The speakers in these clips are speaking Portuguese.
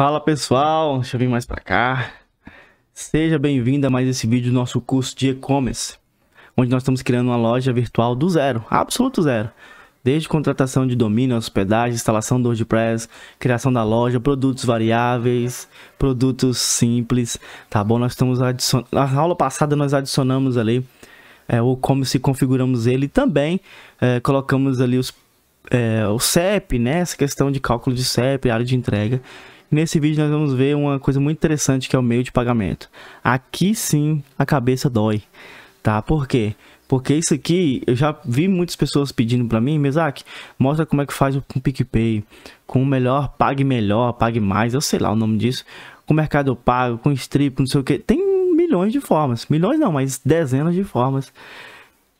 Fala pessoal, deixa eu vir mais para cá. Seja bem-vindo a mais esse vídeo do nosso curso de e-commerce, onde nós estamos criando uma loja virtual do zero, absoluto zero. Desde contratação de domínio, hospedagem, instalação do WordPress, criação da loja, produtos variáveis, produtos simples, tá bom? Nós estamos adicionando... Na aula passada nós adicionamos ali é, o como se configuramos ele também é, colocamos ali os, é, o CEP, né? Essa questão de cálculo de CEP, área de entrega Nesse vídeo nós vamos ver uma coisa muito interessante que é o meio de pagamento. Aqui sim a cabeça dói, tá? Por quê? Porque isso aqui, eu já vi muitas pessoas pedindo para mim, Mesac, mostra como é que faz com o PicPay, com o melhor, pague melhor, pague mais, eu sei lá o nome disso, com o Mercado Pago, com Strip, não sei o que. Tem milhões de formas, milhões não, mas dezenas de formas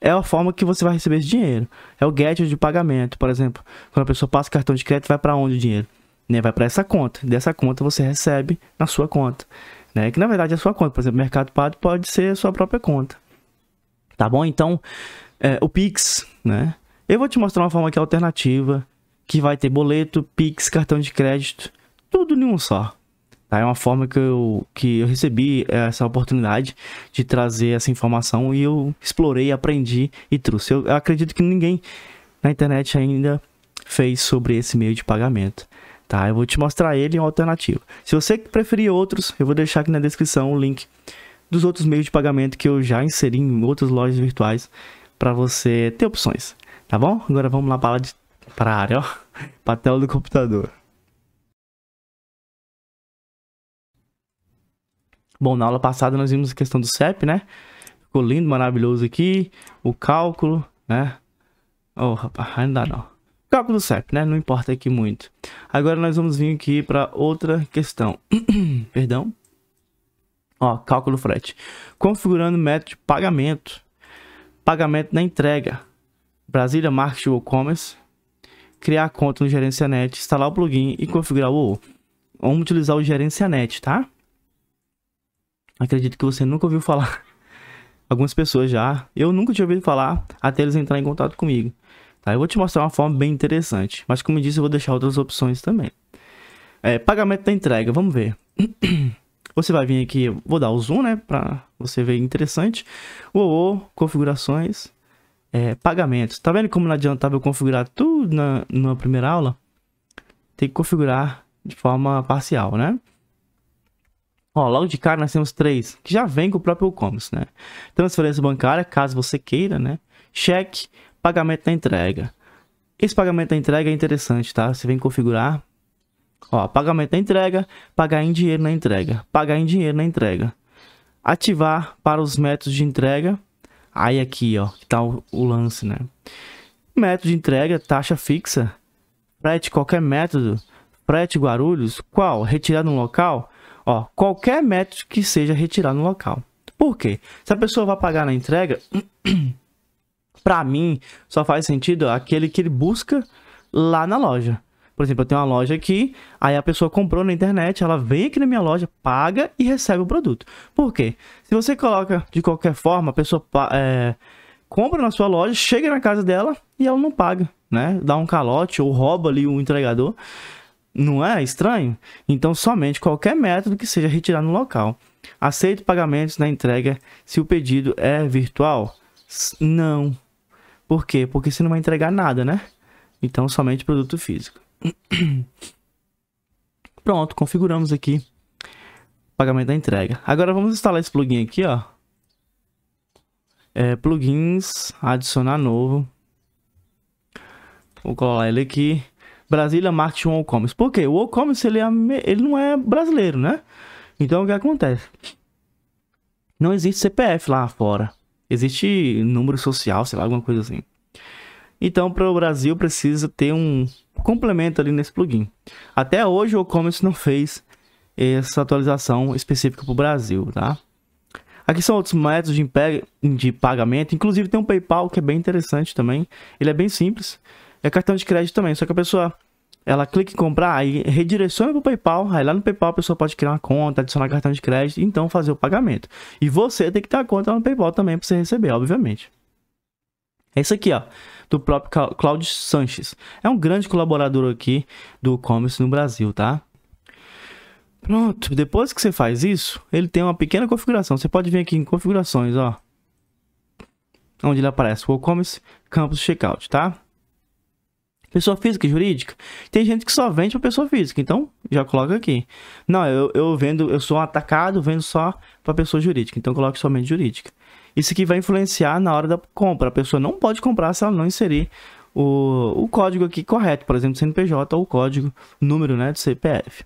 é a forma que você vai receber esse dinheiro. É o gadget de pagamento, por exemplo. Quando a pessoa passa cartão de crédito, vai para onde o dinheiro? né? Vai para essa conta. Dessa conta você recebe na sua conta, né? Que na verdade é a sua conta. Por exemplo, Mercado Pago pode ser a sua própria conta. Tá bom? Então, é, o Pix, né? Eu vou te mostrar uma forma que é alternativa, que vai ter boleto, Pix, cartão de crédito, tudo em um só. Tá? É uma forma que eu, que eu recebi essa oportunidade de trazer essa informação e eu explorei, aprendi e trouxe. Eu acredito que ninguém na internet ainda fez sobre esse meio de pagamento tá? Eu vou te mostrar ele em alternativa. Se você preferir outros, eu vou deixar aqui na descrição o link dos outros meios de pagamento que eu já inseri em outras lojas virtuais para você ter opções, tá bom? Agora vamos lá para de... a área, ó, para a tela do computador. Bom, na aula passada nós vimos a questão do CEP, né? Ficou lindo, maravilhoso aqui. O cálculo, né? Oh, rapaz, ainda não. Cálculo do CEP, né? Não importa aqui muito. Agora nós vamos vir aqui para outra questão. Perdão. Ó, cálculo frete. Configurando método de pagamento. Pagamento na entrega. Brasília Marketing WooCommerce. Criar conta no GerenciaNet, instalar o plugin e configurar o Vamos utilizar o GerenciaNet, tá? Acredito que você nunca ouviu falar. Algumas pessoas já. Eu nunca tinha ouvido falar até eles entrarem em contato comigo. Tá? Eu vou te mostrar uma forma bem interessante, mas como eu disse, eu vou deixar outras opções também. É, pagamento da entrega, vamos ver. Você vai vir aqui, vou dar o zoom, né, para você ver interessante. Ou configurações, é, pagamentos. Tá vendo como não adiantava eu configurar tudo na, na primeira aula? Tem que configurar de forma parcial, né? Ó, logo de cara nós temos três, que já vem com o próprio e-commerce, né? Transferência bancária, caso você queira, né? Cheque, pagamento da entrega. Esse pagamento da entrega é interessante, tá? Você vem configurar. Ó, pagamento da entrega, pagar em dinheiro na entrega, pagar em dinheiro na entrega. Ativar para os métodos de entrega. Aí aqui, ó, que tá o, o lance, né? Método de entrega, taxa fixa. Frete qualquer método. Frete Guarulhos, qual? Retirar no local? Ó, qualquer método que seja retirado no local. Por quê? Se a pessoa vai pagar na entrega, para mim, só faz sentido aquele que ele busca lá na loja. Por exemplo, eu tenho uma loja aqui, aí a pessoa comprou na internet, ela vem aqui na minha loja, paga e recebe o produto. Por quê? Se você coloca de qualquer forma, a pessoa é, compra na sua loja, chega na casa dela e ela não paga, né? Dá um calote ou rouba ali o um entregador. Não é estranho? Então, somente qualquer método que seja retirar no local. Aceito pagamentos na entrega se o pedido é virtual. Não. Por quê? Porque você não vai entregar nada, né? Então, somente produto físico. Pronto, configuramos aqui o pagamento da entrega. Agora vamos instalar esse plugin aqui, ó. É, plugins, adicionar novo. Vou colar ele aqui. Brasília Marketing WooCommerce. Por quê? O WooCommerce ele, é, ele não é brasileiro, né? Então o que acontece? Não existe CPF lá fora. Existe número social, sei lá, alguma coisa assim. Então, para o Brasil, precisa ter um complemento ali nesse plugin. Até hoje, o Commerce não fez essa atualização específica para o Brasil, tá? Aqui são outros métodos de, de pagamento. Inclusive, tem um PayPal que é bem interessante também. Ele é bem simples. É cartão de crédito também, só que a pessoa ela clica em comprar, aí redireciona pro PayPal. Aí lá no PayPal a pessoa pode criar uma conta, adicionar cartão de crédito, então fazer o pagamento. E você tem que ter a conta no PayPal também para você receber, obviamente. É isso aqui, ó, do próprio Claudio Sanches. É um grande colaborador aqui do e-commerce no Brasil, tá? Pronto, depois que você faz isso, ele tem uma pequena configuração. Você pode vir aqui em configurações, ó. Onde ele aparece o e-commerce, campus checkout, tá? Pessoa física, jurídica. Tem gente que só vende para pessoa física, então já coloca aqui. Não, eu, eu vendo, eu sou atacado, vendo só para pessoa jurídica, então coloque somente jurídica. Isso aqui vai influenciar na hora da compra. A pessoa não pode comprar se ela não inserir o, o código aqui correto, por exemplo, CNPJ ou o código número né, do CPF.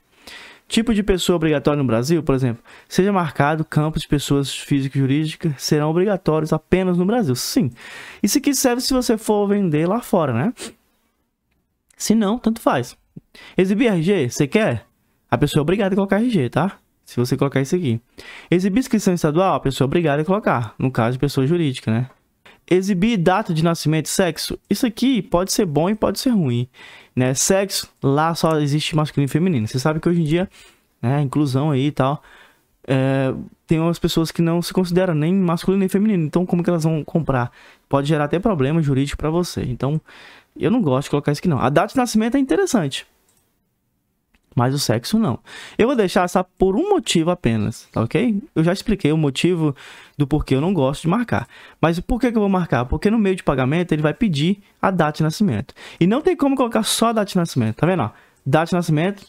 Tipo de pessoa obrigatório no Brasil, por exemplo, seja marcado campos de pessoas físicas e jurídicas serão obrigatórios apenas no Brasil. Sim. Isso aqui serve se você for vender lá fora, né? Se não, tanto faz. Exibir RG, você quer? A pessoa é obrigada a colocar RG, tá? Se você colocar isso aqui. Exibir inscrição estadual, a pessoa é obrigada a colocar. No caso, pessoa jurídica, né? Exibir data de nascimento, sexo. Isso aqui pode ser bom e pode ser ruim. Né? Sexo, lá só existe masculino e feminino. Você sabe que hoje em dia, né, inclusão aí e tal. É, tem umas pessoas que não se consideram nem masculino nem feminino. Então, como que elas vão comprar? Pode gerar até problema jurídico para você. Então, eu não gosto de colocar isso aqui, não. A data de nascimento é interessante. Mas o sexo não. Eu vou deixar essa por um motivo apenas, tá ok? Eu já expliquei o motivo do porquê eu não gosto de marcar. Mas por que, que eu vou marcar? Porque no meio de pagamento ele vai pedir a data de nascimento. E não tem como colocar só a data de nascimento, tá vendo? Ó, data de nascimento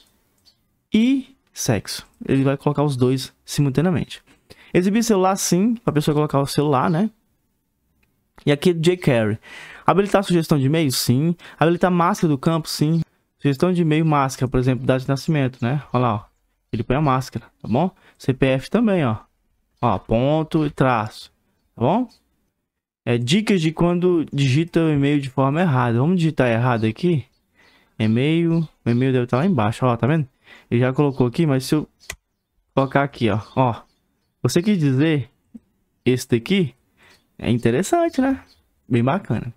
e sexo. Ele vai colocar os dois simultaneamente. Exibir celular sim, para pessoa colocar o celular, né? E aqui é J. Carey. Habilitar sugestão de e-mail? Sim. Habilitar máscara do campo? Sim. Sugestão de e-mail, máscara, por exemplo, data de nascimento, né? Olha lá, ó. Ele põe a máscara, tá bom? CPF também, ó. Ó, ponto e traço, tá bom? É dicas de quando digita o e-mail de forma errada. Vamos digitar errado aqui? E-mail, o e-mail deve estar tá lá embaixo, ó, tá vendo? Ele já colocou aqui, mas se eu colocar aqui, ó, ó. Você quis dizer esse daqui? É interessante, né? Bem bacana.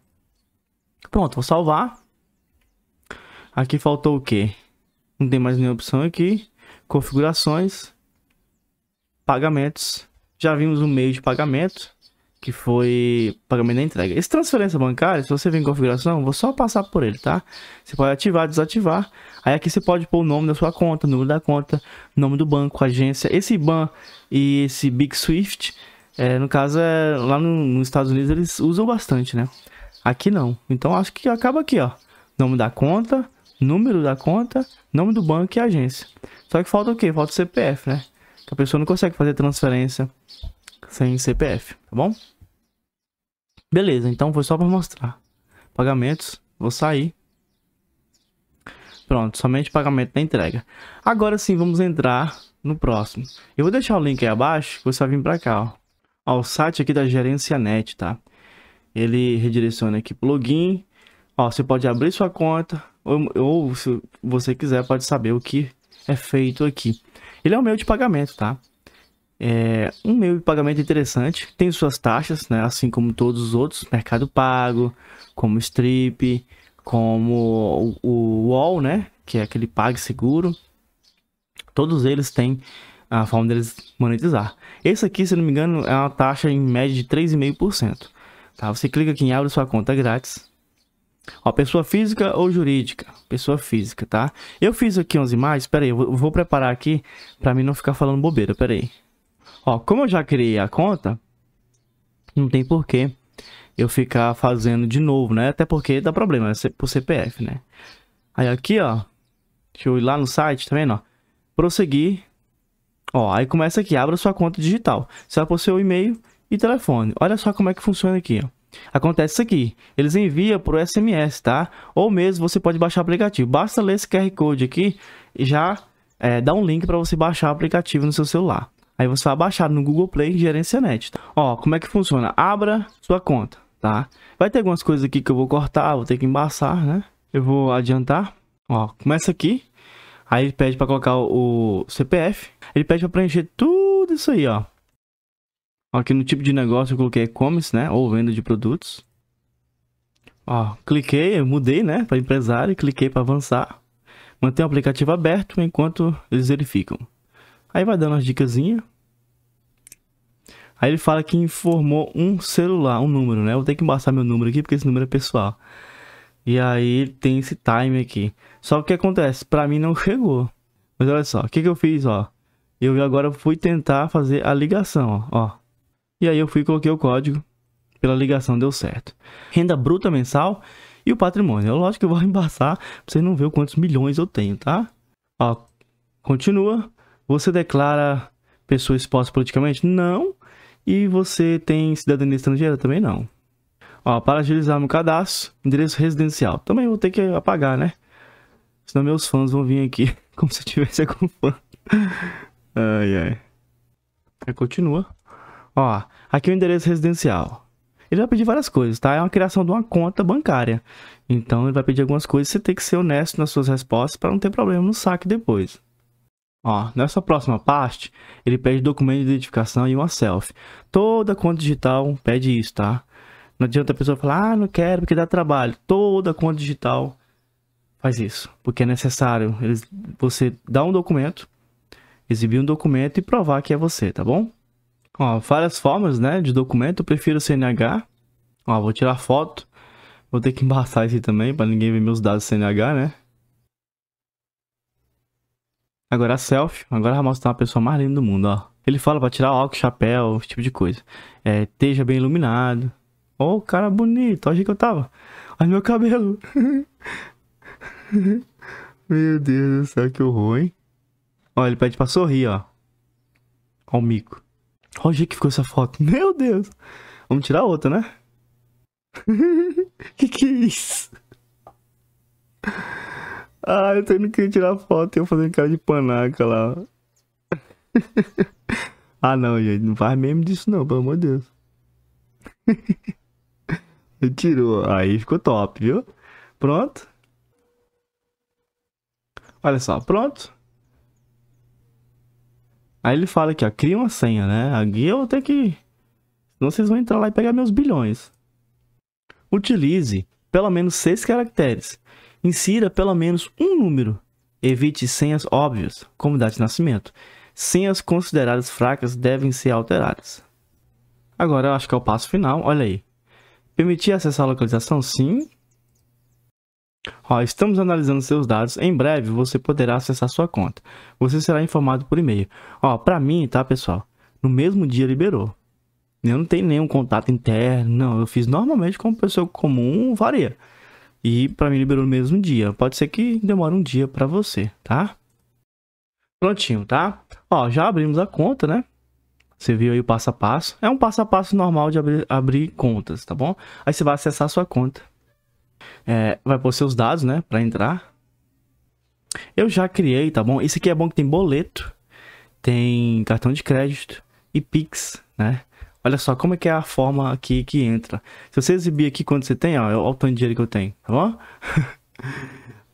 Pronto, vou salvar. Aqui faltou o quê? Não tem mais nenhuma opção aqui. Configurações. Pagamentos. Já vimos o um meio de pagamento, que foi pagamento da entrega. Esse transferência bancária, se você vem em configuração, vou só passar por ele, tá? Você pode ativar, desativar. Aí aqui você pode pôr o nome da sua conta, número da conta, nome do banco, agência. Esse BAN e esse Big Swift, é, no caso, é, lá no, nos Estados Unidos eles usam bastante, né? Aqui não. Então acho que acaba aqui, ó. Nome da conta, número da conta, nome do banco e agência. Só que falta o quê? Falta o CPF, né? Que a pessoa não consegue fazer transferência sem CPF, tá bom? Beleza, então foi só para mostrar. Pagamentos, vou sair. Pronto, somente pagamento da entrega. Agora sim, vamos entrar no próximo. Eu vou deixar o link aí abaixo, você vai vir para cá, ó. ó. o site aqui da Gerência Net, tá? ele redireciona aqui o login. Ó, você pode abrir sua conta ou, ou, se você quiser pode saber o que é feito aqui. Ele é um meio de pagamento, tá? É um meio de pagamento interessante, tem suas taxas, né? Assim como todos os outros, Mercado Pago, como Strip, como o, o Wall, né? Que é aquele PagSeguro. Todos eles têm a forma deles monetizar. Esse aqui, se não me engano, é uma taxa em média de 3,5%. Tá? Você clica aqui em abre sua conta grátis. Ó, pessoa física ou jurídica? Pessoa física, tá? Eu fiz aqui umas imagens, pera aí, eu vou preparar aqui pra mim não ficar falando bobeira, pera aí. Ó, como eu já criei a conta, não tem porquê eu ficar fazendo de novo, né? Até porque dá problema, é por CPF, né? Aí aqui, ó, deixa eu ir lá no site, tá vendo, ó? Prosseguir, ó, aí começa aqui, abra sua conta digital. Você vai pôr seu e-mail, e telefone. Olha só como é que funciona aqui, ó. Acontece isso aqui, eles enviam por SMS, tá? Ou mesmo você pode baixar o aplicativo. Basta ler esse QR Code aqui e já é, dá um link para você baixar o aplicativo no seu celular. Aí você vai baixar no Google Play Gerência Net. Tá? Ó, como é que funciona? Abra sua conta, tá? Vai ter algumas coisas aqui que eu vou cortar, vou ter que embaçar, né? Eu vou adiantar. Ó, começa aqui. Aí ele pede para colocar o CPF. Ele pede para preencher tudo isso aí, ó. Aqui no tipo de negócio eu coloquei e-commerce, né? Ou venda de produtos. Ó, cliquei, eu mudei, né? Para empresário, cliquei para avançar. Mantém o aplicativo aberto enquanto eles verificam. Aí vai dando as dicasinhas. Aí ele fala que informou um celular, um número, né? Eu vou ter que embaçar meu número aqui porque esse número é pessoal. E aí tem esse time aqui. Só que o que acontece? Pra mim não chegou. Mas olha só, o que, que eu fiz, ó? Eu agora fui tentar fazer a ligação, ó. ó. E aí eu fui e coloquei o código. Pela ligação deu certo. Renda bruta mensal e o patrimônio. Eu, é lógico que eu vou embaçar pra vocês não verem quantos milhões eu tenho, tá? Ó, continua. Você declara pessoa exposta politicamente? Não. E você tem cidadania estrangeira? Também não. Ó, para agilizar meu cadastro, endereço residencial. Também vou ter que apagar, né? Senão meus fãs vão vir aqui como se eu tivesse com fã. Ai, ai. Aí é, continua. Ó, aqui é o endereço residencial. Ele vai pedir várias coisas, tá? É uma criação de uma conta bancária. Então ele vai pedir algumas coisas, você tem que ser honesto nas suas respostas para não ter problema no saque depois. Ó, nessa próxima parte, ele pede documento de identificação e uma selfie. Toda conta digital pede isso, tá? Não adianta a pessoa falar, ah, não quero porque dá trabalho. Toda conta digital faz isso, porque é necessário eles, você dar um documento, exibir um documento e provar que é você, tá bom? Ó, várias formas, né, de documento. Eu prefiro o CNH. Ó, vou tirar foto. Vou ter que embaçar esse também para ninguém ver meus dados CNH, né? Agora a selfie. Agora vai mostrar uma pessoa mais linda do mundo, ó. Ele fala para tirar o álcool, chapéu, esse tipo de coisa. É, esteja bem iluminado. Ó, oh, cara bonito. Achei que eu tava. Olha meu cabelo. meu Deus do céu, que horror, hein? Ó, ele pede pra sorrir, ó. Ó o mico. Olha o jeito que ficou essa foto. Meu Deus. Vamos tirar outra, né? que que é isso? Ah, eu tenho que tirar foto e eu fazendo cara de panaca lá. ah, não, gente. Não faz mesmo disso não, pelo amor de Deus. Ele tirou. Aí ficou top, viu? Pronto. Olha só, pronto. Aí ele fala aqui, ó, cria uma senha, né? Aqui eu vou ter que... Senão vocês vão entrar lá e pegar meus bilhões. Utilize pelo menos seis caracteres. Insira pelo menos um número. Evite senhas óbvias, como data de nascimento. Senhas consideradas fracas devem ser alteradas. Agora eu acho que é o passo final, olha aí. Permitir acessar a localização? Sim. Ó, estamos analisando seus dados. Em breve você poderá acessar sua conta. Você será informado por e-mail. Ó, para mim, tá, pessoal? No mesmo dia liberou. Eu não tenho nenhum contato interno, não. Eu fiz normalmente como pessoa comum, varia. E para mim liberou no mesmo dia. Pode ser que demore um dia para você, tá? Prontinho, tá? Ó, já abrimos a conta, né? Você viu aí o passo a passo. É um passo a passo normal de abrir, abrir contas, tá bom? Aí você vai acessar sua conta. É, vai pôr seus dados, né? Pra entrar. Eu já criei, tá bom? Isso aqui é bom que tem boleto, tem cartão de crédito e Pix, né? Olha só como é que é a forma aqui que entra. Se você exibir aqui quando você tem, ó, olha é o tanto de dinheiro que eu tenho, tá bom?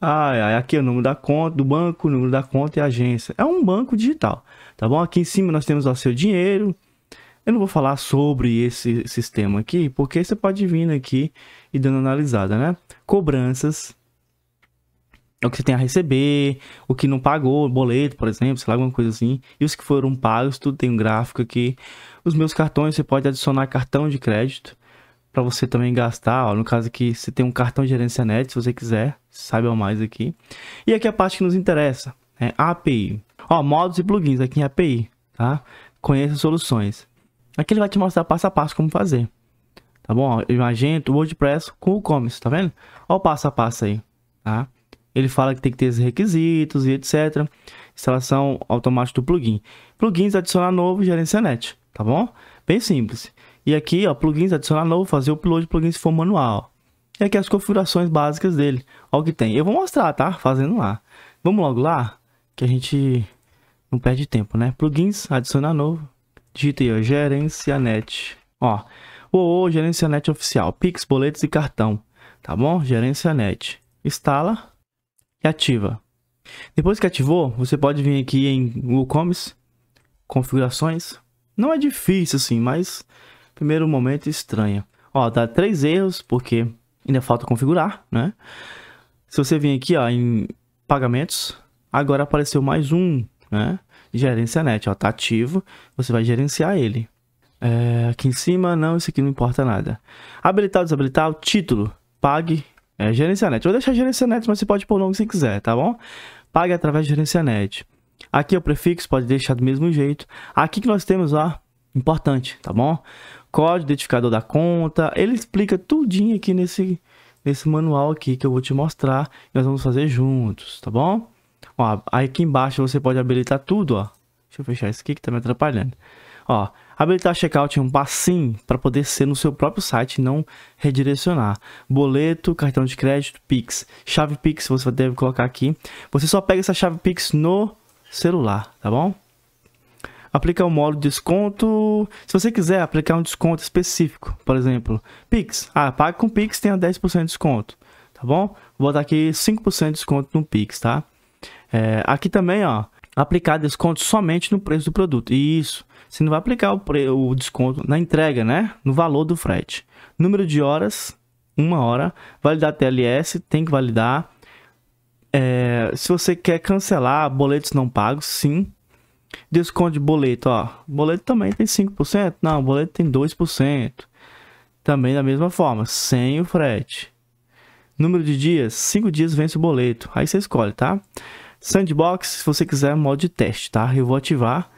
ai, ai, aqui é o número da conta, do banco, número da conta e agência. É um banco digital, tá bom? Aqui em cima nós temos o seu dinheiro, eu não vou falar sobre esse sistema aqui, porque você pode vir aqui e dando analisada, né? Cobranças, o que você tem a receber, o que não pagou, boleto, por exemplo, sei lá, alguma coisa assim. E os que foram pagos, tudo tem um gráfico aqui. Os meus cartões, você pode adicionar cartão de crédito para você também gastar. Ó, no caso aqui, você tem um cartão de gerência net, se você quiser, saiba mais aqui. E aqui a parte que nos interessa, é né? API. Ó, modos e plugins aqui em API, tá? Conheça soluções. Aqui ele vai te mostrar passo a passo como fazer. Tá bom? O o WordPress com o Commerce, tá vendo? Olha o passo a passo aí, tá? Ele fala que tem que ter os requisitos e etc. Instalação automática do plugin. Plugins adicionar novo, gerenciar net, tá bom? Bem simples. E aqui, ó, plugins adicionar novo, fazer o upload de se for manual. E aqui as configurações básicas dele. Olha o que tem. Eu vou mostrar, tá? Fazendo lá. Vamos logo lá, que a gente não perde tempo, né? Plugins, adicionar novo digitei ó, gerencianet. Ó, o gerencianet oficial, Pix, boletos e cartão, tá bom? Gerencianet. Instala e ativa. Depois que ativou, você pode vir aqui em WooCommerce, configurações. Não é difícil assim, mas primeiro momento estranha. Ó, dá três erros porque ainda falta configurar, né? Se você vir aqui, ó, em pagamentos, agora apareceu mais um, né? gerência net, ó, tá ativo, você vai gerenciar ele. É, aqui em cima, não, isso aqui não importa nada. Habilitar ou desabilitar o título, pague, é, net. Eu vou deixar gerência net, mas você pode pôr o nome se quiser, tá bom? Pague através de gerência net. Aqui é o prefixo, pode deixar do mesmo jeito. Aqui que nós temos, ó, importante, tá bom? Código, identificador da conta, ele explica tudinho aqui nesse, nesse manual aqui que eu vou te mostrar. Nós vamos fazer juntos, tá bom? Ó, aqui embaixo você pode habilitar tudo, ó. Deixa eu fechar isso aqui que tá me atrapalhando. Ó, habilitar checkout em é um passinho para poder ser no seu próprio site não redirecionar. Boleto, cartão de crédito, Pix. Chave Pix você deve colocar aqui. Você só pega essa chave Pix no celular, tá bom? Aplicar o um módulo desconto. Se você quiser aplicar um desconto específico, por exemplo, Pix. Ah, paga com Pix, tenha 10% de desconto, tá bom? Vou botar aqui 5% de desconto no Pix, tá? É, aqui também, ó, aplicar desconto somente no preço do produto. Isso. Você não vai aplicar o, pre... o desconto na entrega, né? No valor do frete. Número de horas, uma hora. Validar TLS, tem que validar. É, se você quer cancelar boletos não pagos, sim. Desconto de boleto, ó. Boleto também tem 5%? Não, boleto tem 2%. Também da mesma forma, sem o frete. Número de dias, 5 dias vence o boleto. Aí você escolhe, tá? Sandbox, se você quiser, é modo de teste, tá? Eu vou ativar.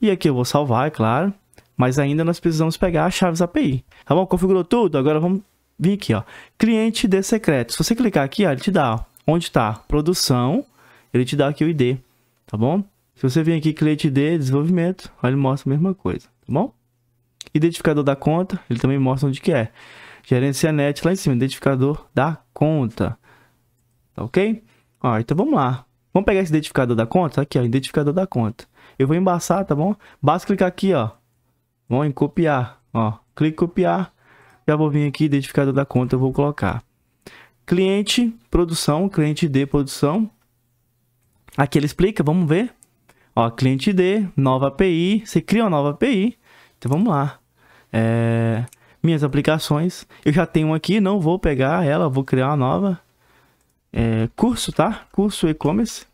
E aqui eu vou salvar, é claro. Mas ainda nós precisamos pegar as chaves API. Tá bom? Configurou tudo? Agora vamos vir aqui, ó. Cliente de secreto. Se você clicar aqui, ó, ele te dá, ó, onde está produção, ele te dá aqui o ID, tá bom? Se você vir aqui, cliente de desenvolvimento, ó, ele mostra a mesma coisa, tá bom? Identificador da conta, ele também mostra onde que é. Gerência net lá em cima, identificador da conta. Tá ok? Ó, então vamos lá. Vamos pegar esse identificador da conta? Aqui, ó, identificador da conta. Eu vou embaçar, tá bom? Basta clicar aqui, ó. Vamos em copiar, ó. Clique copiar. Já vou vir aqui, identificador da conta, eu vou colocar. Cliente, produção, cliente de produção. Aqui ele explica, vamos ver. Ó, cliente de nova API. Você cria uma nova API. Então, vamos lá. É minhas aplicações. Eu já tenho aqui, não vou pegar ela, vou criar uma nova. É, curso, tá? Curso e-commerce.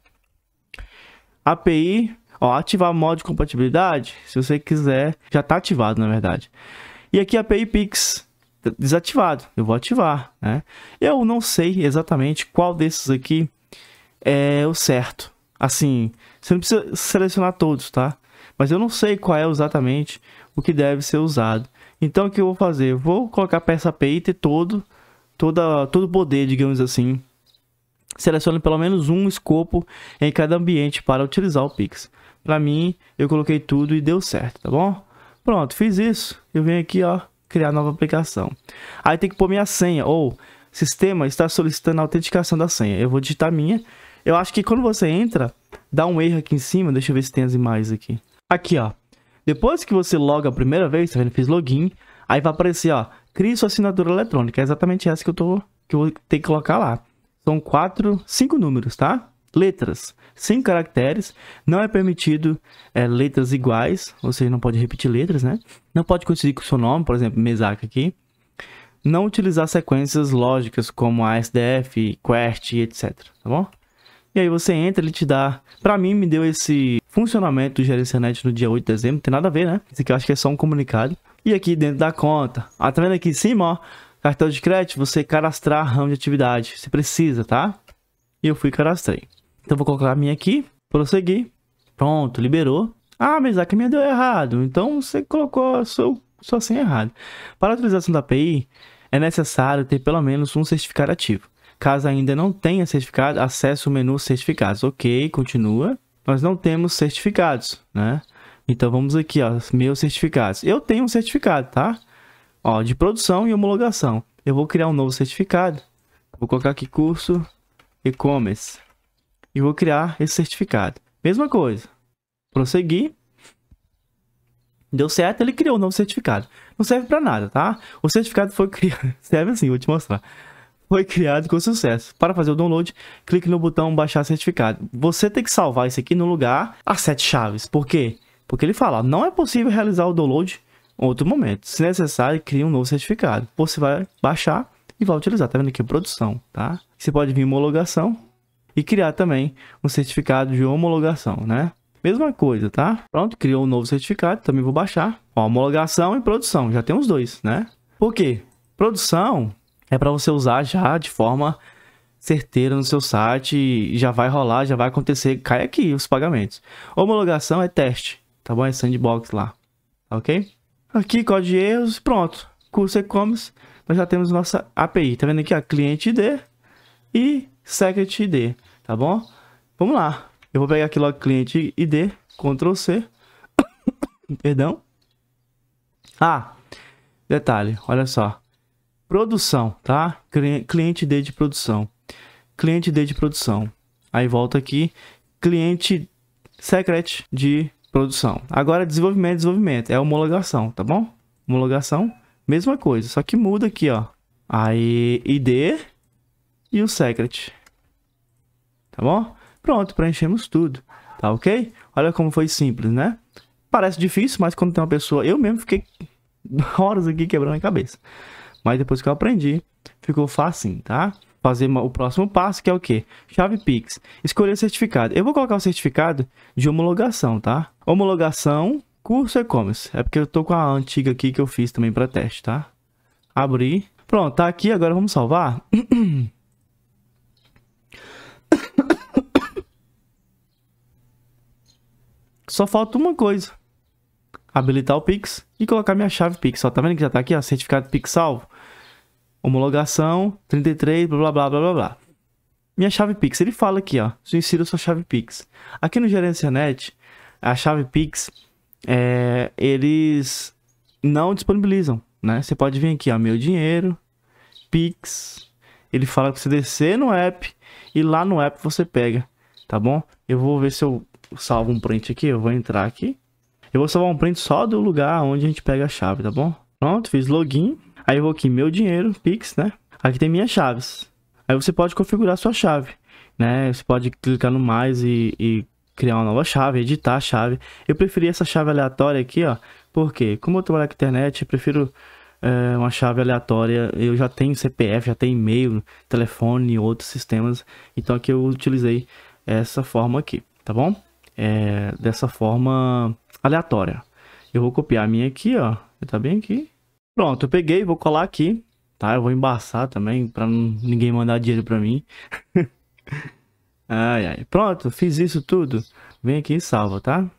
API, ó, ativar modo de compatibilidade, se você quiser, já está ativado na verdade. E aqui API Pix desativado, eu vou ativar, né? Eu não sei exatamente qual desses aqui é o certo. Assim, você não precisa selecionar todos, tá? Mas eu não sei qual é exatamente o que deve ser usado. Então o que eu vou fazer? vou colocar peça peito ter todo, toda, todo o poder, digamos assim. Selecione pelo menos um escopo em cada ambiente para utilizar o Pix. Para mim, eu coloquei tudo e deu certo, tá bom? Pronto, fiz isso. Eu venho aqui, ó, criar nova aplicação. Aí tem que pôr minha senha ou sistema está solicitando a autenticação da senha. Eu vou digitar minha. Eu acho que quando você entra, dá um erro aqui em cima. Deixa eu ver se tem as imagens aqui. Aqui, ó. Depois que você loga a primeira vez, tá vendo? Fiz login. Aí vai aparecer, ó, crie sua assinatura eletrônica. É exatamente essa que eu tô que eu vou ter que colocar lá. São quatro, cinco números, tá? Letras, cinco caracteres. Não é permitido é, letras iguais, Você não pode repetir letras, né? Não pode coincidir com o seu nome, por exemplo, Mesaka aqui. Não utilizar sequências lógicas como ASDF, Quest, etc, tá bom? E aí você entra, ele te dá. Pra mim, me deu esse funcionamento do Gerencianet no dia 8 de dezembro. Não tem nada a ver, né? Esse aqui eu acho que é só um comunicado. E aqui dentro da conta. Ah, tá vendo aqui em cima, ó? Cartão de crédito, você cadastrar a RAM de atividade. Você precisa, tá? E eu fui e cadastrei. Então vou colocar a minha aqui. Prosseguir. Pronto, liberou. Ah, mas a minha deu errado. Então você colocou seu, sua senha errada. Para a utilização da API, é necessário ter pelo menos um certificado ativo. Caso ainda não tenha certificado, acesse o menu certificados. Ok, continua. Nós não temos certificados, né? Então vamos aqui, ó, meus certificados. Eu tenho um certificado, tá? Ó, de produção e homologação. Eu vou criar um novo certificado. Vou colocar aqui curso e-commerce. E vou criar esse certificado. Mesma coisa. Prosseguir. Deu certo, ele criou um novo certificado. Não serve para nada, tá? O certificado foi criado... Serve assim, vou te mostrar foi criado com sucesso. Para fazer o download, clique no botão baixar certificado. Você tem que salvar isso aqui no lugar as sete chaves. Por quê? Porque ele fala, não é possível realizar o download em outro momento. Se necessário, crie um novo certificado. Você vai baixar e vai utilizar. Tá vendo aqui? Produção, tá? Você pode vir homologação e criar também um certificado de homologação, né? Mesma coisa, tá? Pronto, criou um novo certificado, também vou baixar. Ó, homologação e produção, já tem os dois, né? Por quê? Produção é para você usar já de forma certeira no seu site, já vai rolar, já vai acontecer, cai aqui os pagamentos. Homologação é teste, tá bom? É sandbox lá, tá ok? Aqui, código de erros, pronto. Curso e-commerce, nós já temos nossa API, tá vendo aqui, a cliente ID e secret ID, tá bom? Vamos lá. Eu vou pegar aqui logo cliente ID, Ctrl C, perdão. Ah, detalhe, olha só produção, tá? Cliente D de produção. Cliente D de produção. Aí volta aqui, cliente secret de produção. Agora desenvolvimento, desenvolvimento, é homologação, tá bom? Homologação, mesma coisa, só que muda aqui, ó. Aí ID e o secret. Tá bom? Pronto, preenchemos tudo, tá OK? Olha como foi simples, né? Parece difícil, mas quando tem uma pessoa, eu mesmo fiquei horas aqui quebrando a cabeça. Mas depois que eu aprendi, ficou fácil, tá? Fazer o próximo passo, que é o quê? Chave Pix. Escolher o certificado. Eu vou colocar o certificado de homologação, tá? Homologação, curso e-commerce. É porque eu tô com a antiga aqui que eu fiz também para teste, tá? Abrir. Pronto, tá aqui. Agora vamos salvar. Só falta uma coisa. Habilitar o Pix e colocar minha chave Pix. Ó, tá vendo que já tá aqui, ó, certificado Pix salvo? homologação, 33, blá blá blá blá blá. Minha chave Pix, ele fala aqui, ó, você insira sua chave Pix. Aqui no GerenciaNet, a chave Pix, é, eles não disponibilizam, né? Você pode vir aqui, ó, meu dinheiro, Pix, ele fala pra você descer no app e lá no app você pega, tá bom? Eu vou ver se eu salvo um print aqui, eu vou entrar aqui. Eu vou salvar um print só do lugar onde a gente pega a chave, tá bom? Pronto, fiz login. Aí eu vou aqui, meu dinheiro, Pix, né? Aqui tem minhas chaves. Aí você pode configurar sua chave, né? Você pode clicar no mais e, e criar uma nova chave, editar a chave. Eu preferi essa chave aleatória aqui, ó. Porque, como eu trabalho com internet, eu prefiro é, uma chave aleatória. Eu já tenho CPF, já tenho e-mail, telefone e outros sistemas. Então aqui eu utilizei essa forma aqui, tá bom? É, dessa forma aleatória. Eu vou copiar a minha aqui, ó. Tá bem aqui. Pronto, eu peguei, vou colar aqui, tá? Eu vou embaçar também, pra ninguém mandar dinheiro pra mim. ai, ai. Pronto, fiz isso tudo. Vem aqui e salva, tá?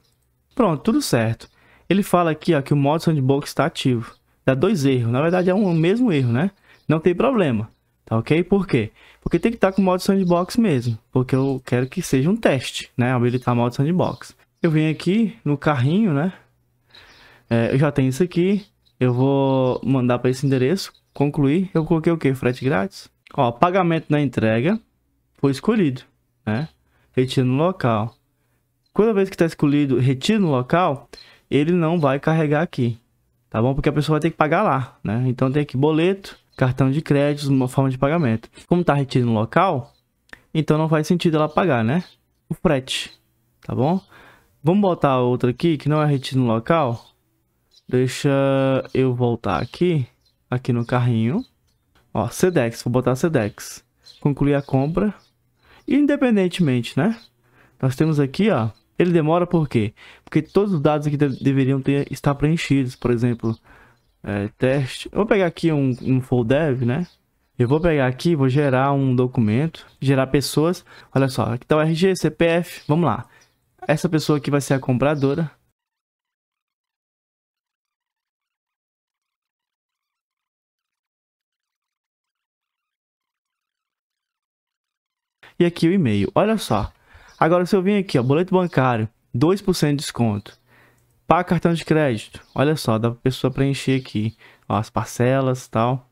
Pronto, tudo certo. Ele fala aqui, ó, que o modo sandbox está ativo. Dá dois erros. Na verdade, é um mesmo erro, né? Não tem problema, tá ok? Por quê? Porque tem que estar tá com o modo sandbox mesmo. Porque eu quero que seja um teste, né? Habilitar o modo sandbox. Eu venho aqui no carrinho, né? É, eu já tenho isso aqui. Eu vou mandar para esse endereço, concluir. Eu coloquei o que? Frete grátis? Ó, pagamento na entrega foi escolhido, né? Retiro no local. Toda vez que tá escolhido retiro no local, ele não vai carregar aqui, tá bom? Porque a pessoa vai ter que pagar lá, né? Então tem aqui boleto, cartão de crédito, uma forma de pagamento. Como tá retido no local, então não faz sentido ela pagar, né? O frete, tá bom? Vamos botar outra aqui que não é retido no local, Deixa eu voltar aqui, aqui no carrinho. Ó, Sedex, vou botar Sedex. Concluir a compra. Independentemente, né? Nós temos aqui, ó, ele demora por quê? Porque todos os dados aqui deveriam ter, estar preenchidos, por exemplo, é, teste. Eu vou pegar aqui um, um full dev, né? Eu vou pegar aqui, vou gerar um documento, gerar pessoas. Olha só, aqui tá o RG, CPF, vamos lá. Essa pessoa aqui vai ser a compradora. e aqui o e-mail. Olha só. Agora, se eu vim aqui, ó, boleto bancário, 2% de desconto. Paga cartão de crédito. Olha só, dá pra pessoa preencher aqui. Ó, as parcelas tal.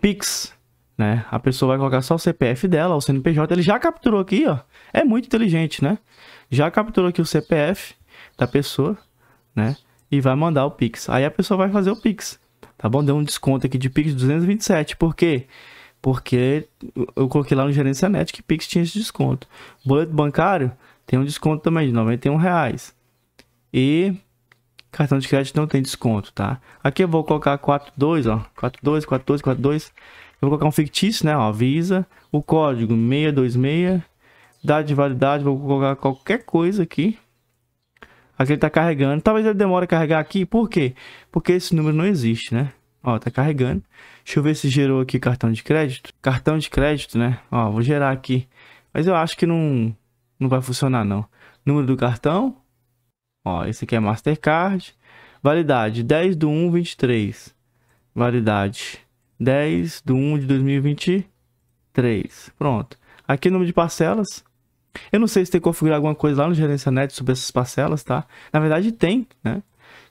Pix, né? A pessoa vai colocar só o CPF dela, o CNPJ. Ele já capturou aqui, ó. É muito inteligente, né? Já capturou aqui o CPF da pessoa, né? E vai mandar o Pix. Aí a pessoa vai fazer o Pix. Tá bom? Deu um desconto aqui de Pix 227. Por quê? Porque porque eu coloquei lá no gerência net que Pix tinha esse desconto. Boleto bancário tem um desconto também de 91 reais. E cartão de crédito não tem desconto, tá? Aqui eu vou colocar 42, ó, 42, 42, 42. Eu vou colocar um fictício, né, ó, Visa, o código 626, data de validade, vou colocar qualquer coisa aqui. Aqui ele tá carregando. Talvez ele demore a carregar aqui, por quê? Porque esse número não existe, né? Ó, tá carregando. Deixa eu ver se gerou aqui cartão de crédito. Cartão de crédito, né? Ó, vou gerar aqui. Mas eu acho que não, não vai funcionar, não. Número do cartão. Ó, esse aqui é Mastercard. Validade 10 do 1, 23. Validade 10 do 1 de 2023. Pronto. Aqui é número de parcelas. Eu não sei se tem que configurar alguma coisa lá no Gerência Net sobre essas parcelas, tá? Na verdade tem, né?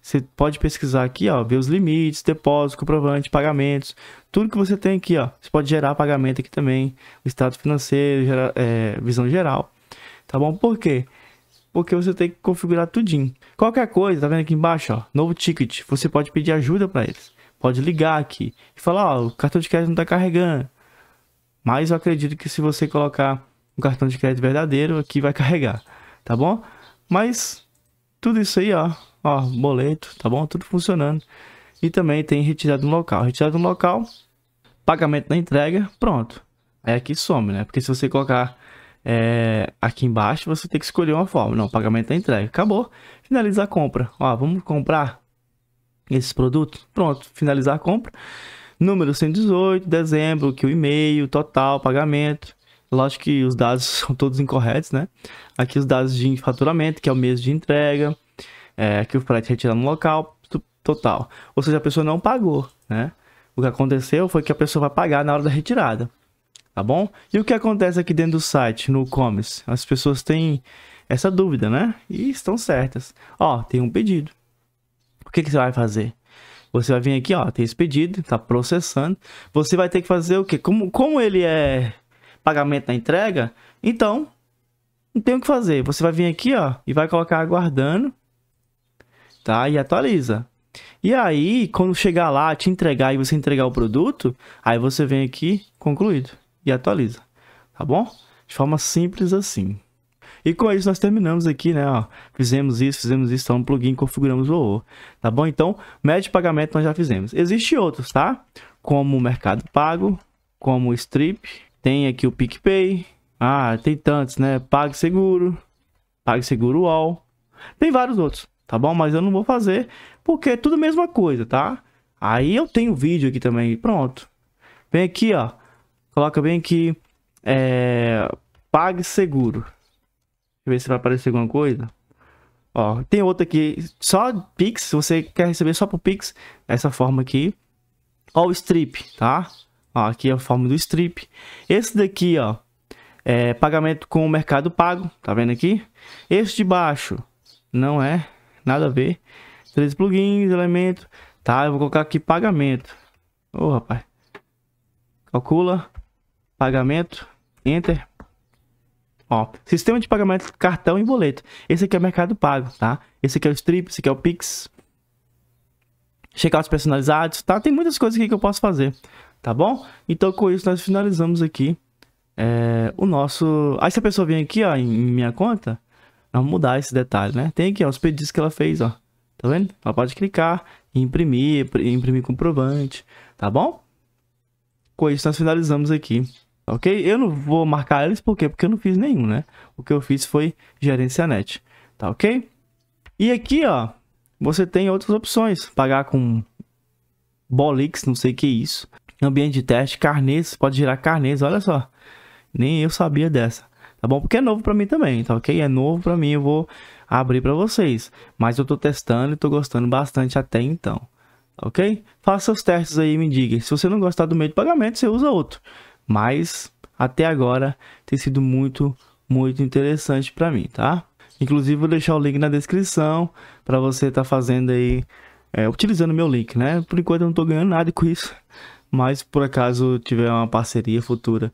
Você pode pesquisar aqui, ó, ver os limites, depósito, comprovante, pagamentos, tudo que você tem aqui, ó. Você pode gerar pagamento aqui também, o estado financeiro, gera, é, visão geral, tá bom? Por quê? Porque você tem que configurar tudinho. Qualquer coisa, tá vendo aqui embaixo, ó, novo ticket, você pode pedir ajuda para eles. Pode ligar aqui e falar, ó, o cartão de crédito não tá carregando. Mas eu acredito que se você colocar um cartão de crédito verdadeiro, aqui vai carregar, tá bom? Mas tudo isso aí, ó, ó, boleto, tá bom? Tudo funcionando. E também tem retirado no local. Retirado no local, pagamento na entrega, pronto. Aí aqui some, né? Porque se você colocar é, aqui embaixo, você tem que escolher uma forma. Não, pagamento na entrega. Acabou. Finalizar a compra. Ó, vamos comprar esse produto? Pronto, finalizar a compra. Número 118, dezembro, que o e-mail, total, pagamento. Lógico que os dados são todos incorretos, né? Aqui os dados de faturamento, que é o mês de entrega é, que o frete retira no local total. Ou seja, a pessoa não pagou, né? O que aconteceu foi que a pessoa vai pagar na hora da retirada, tá bom? E o que acontece aqui dentro do site, no e-commerce? As pessoas têm essa dúvida, né? E estão certas. Ó, tem um pedido. O que, que você vai fazer? Você vai vir aqui, ó, tem esse pedido, tá processando. Você vai ter que fazer o quê? Como, como ele é pagamento na entrega, então não tem o que fazer. Você vai vir aqui, ó, e vai colocar aguardando tá? E atualiza. E aí, quando chegar lá, te entregar e você entregar o produto, aí você vem aqui, concluído, e atualiza, tá bom? De forma simples assim. E com isso nós terminamos aqui, né? Ó, fizemos isso, fizemos isso, então um plugin, configuramos o OO, tá bom? Então, médio de pagamento nós já fizemos. Existem outros, tá? Como o Mercado Pago, como o Strip, tem aqui o PicPay, ah, tem tantos, né? PagSeguro, PagSeguro All, tem vários outros tá bom? Mas eu não vou fazer, porque é tudo a mesma coisa, tá? Aí eu tenho vídeo aqui também, pronto. Vem aqui, ó, coloca bem aqui, é, seguro. Deixa eu ver se vai aparecer alguma coisa. Ó, tem outra aqui, só Pix, se você quer receber só por Pix, dessa forma aqui. Ó o Strip, tá? Ó, aqui é a forma do Strip. Esse daqui, ó, é pagamento com o Mercado Pago, tá vendo aqui? Esse de baixo não é nada a ver. Três plugins, elemento. Tá, eu vou colocar aqui pagamento. Ô, oh, rapaz. Calcula. Pagamento. Enter. Ó, sistema de pagamento, cartão e boleto. Esse aqui é o Mercado Pago, tá? Esse aqui é o Strip, esse aqui é o Pix. checar os personalizados, tá? Tem muitas coisas aqui que eu posso fazer, tá bom? Então, com isso, nós finalizamos aqui é, o nosso... Aí, se a pessoa vem aqui, ó, em minha conta, Vamos mudar esse detalhe, né? Tem aqui, ó, os pedidos que ela fez, ó. Tá vendo? Ela pode clicar, imprimir, imprimir comprovante, tá bom? Com isso, nós finalizamos aqui, ok? Eu não vou marcar eles, por quê? Porque eu não fiz nenhum, né? O que eu fiz foi gerência net, tá ok? E aqui, ó, você tem outras opções. Pagar com Bolix, não sei o que é isso. Ambiente de teste, carnês, pode gerar carnês, olha só. Nem eu sabia dessa. Tá bom? Porque é novo para mim também, tá ok? É novo para mim, eu vou abrir para vocês. Mas eu tô testando e tô gostando bastante até então. Tá ok? Faça seus testes aí e me diga. Se você não gostar do meio de pagamento, você usa outro. Mas até agora tem sido muito, muito interessante para mim, tá? Inclusive vou deixar o link na descrição para você estar tá fazendo aí, é, utilizando meu link, né? Por enquanto eu não tô ganhando nada com isso, mas por acaso tiver uma parceria futura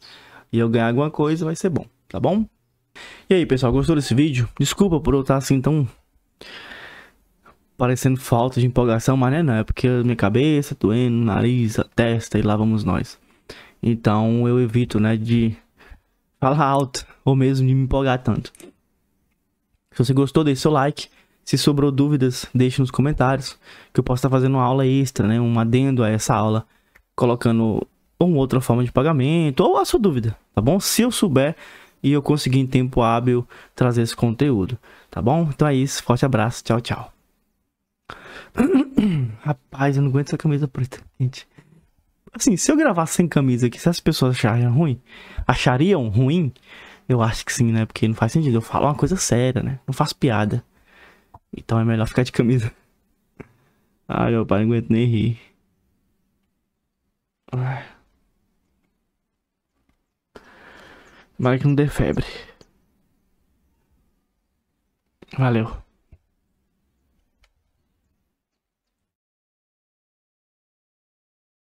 e eu ganhar alguma coisa, vai ser bom tá bom? E aí, pessoal, gostou desse vídeo? Desculpa por eu estar assim tão... Parecendo falta de empolgação, mas não é não, é porque minha cabeça doendo, nariz, a testa e lá vamos nós. Então eu evito, né, de falar alto ou mesmo de me empolgar tanto. Se você gostou, deixe seu like. Se sobrou dúvidas, deixe nos comentários que eu posso estar fazendo uma aula extra, né, um adendo a essa aula, colocando uma outra forma de pagamento ou a sua dúvida, tá bom? Se eu souber, e eu consegui em tempo hábil trazer esse conteúdo, tá bom? Então é isso, forte abraço, tchau, tchau. Rapaz, eu não aguento essa camisa preta, gente. Assim, se eu gravar sem camisa aqui, se as pessoas achariam ruim, achariam ruim, eu acho que sim, né? Porque não faz sentido eu falo uma coisa séria, né? Não faço piada. Então é melhor ficar de camisa. Ai, meu pai, não aguento nem rir. Ai. Mas que não dê febre. Valeu.